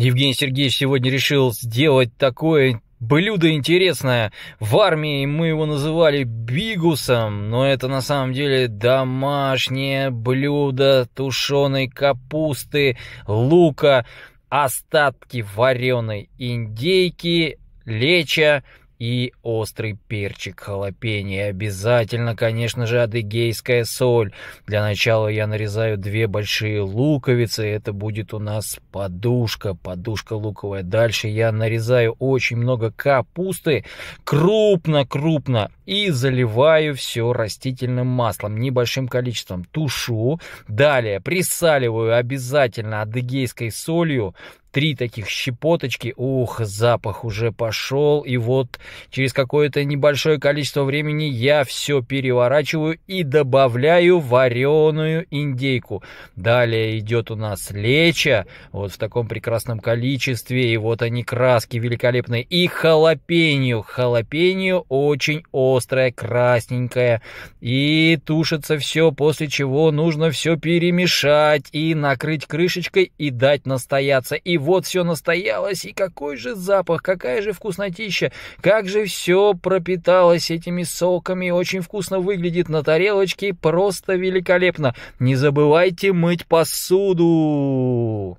Евгений Сергеевич сегодня решил сделать такое блюдо интересное. В армии мы его называли бигусом, но это на самом деле домашнее блюдо тушеной капусты, лука, остатки вареной индейки, леча, и острый перчик халапеньо. И обязательно, конечно же, адыгейская соль. Для начала я нарезаю две большие луковицы. Это будет у нас подушка, подушка луковая. Дальше я нарезаю очень много капусты, крупно-крупно, и заливаю все растительным маслом, небольшим количеством. Тушу. Далее присаливаю обязательно адыгейской солью три таких щепоточки. Ух, запах уже пошел. И вот через какое-то небольшое количество времени я все переворачиваю и добавляю вареную индейку. Далее идет у нас леча. Вот в таком прекрасном количестве. И вот они краски великолепные. И халапеньо. Халапеньо очень острая, красненькая. И тушится все, после чего нужно все перемешать и накрыть крышечкой и дать настояться. И вот вот все настоялось, и какой же запах, какая же вкуснотища, как же все пропиталось этими соками, очень вкусно выглядит на тарелочке, просто великолепно. Не забывайте мыть посуду.